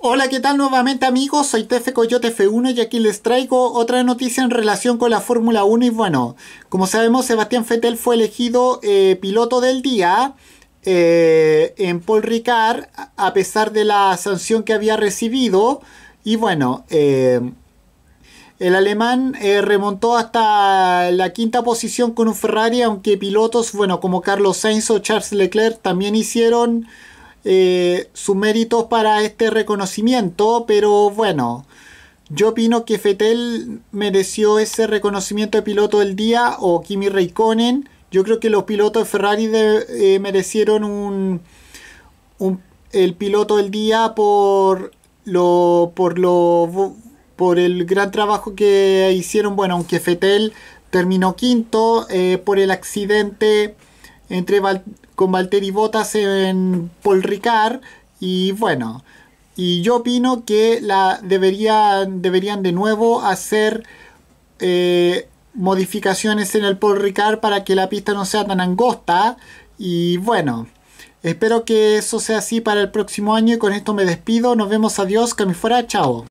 Hola, ¿qué tal nuevamente amigos? Soy TF Coyote F1 y aquí les traigo otra noticia en relación con la Fórmula 1 y bueno, como sabemos Sebastián Fettel fue elegido eh, piloto del día eh, en Paul Ricard a pesar de la sanción que había recibido y bueno, eh, el alemán remontó hasta la quinta posición con un Ferrari, aunque pilotos, bueno, como Carlos Sainz o Charles Leclerc también hicieron eh, sus méritos para este reconocimiento, pero bueno, yo opino que Fetel mereció ese reconocimiento de piloto del día o Kimi Raikkonen. Yo creo que los pilotos de Ferrari eh, merecieron un, un, el piloto del día por lo, por lo por el gran trabajo que hicieron. Bueno, aunque Fetel terminó quinto eh, por el accidente entre Val con y Botas en Paul Ricard. Y bueno, y yo opino que la deberían, deberían de nuevo hacer eh, modificaciones en el Paul Ricard para que la pista no sea tan angosta. Y bueno, espero que eso sea así para el próximo año y con esto me despido. Nos vemos, adiós, que me fuera, chao.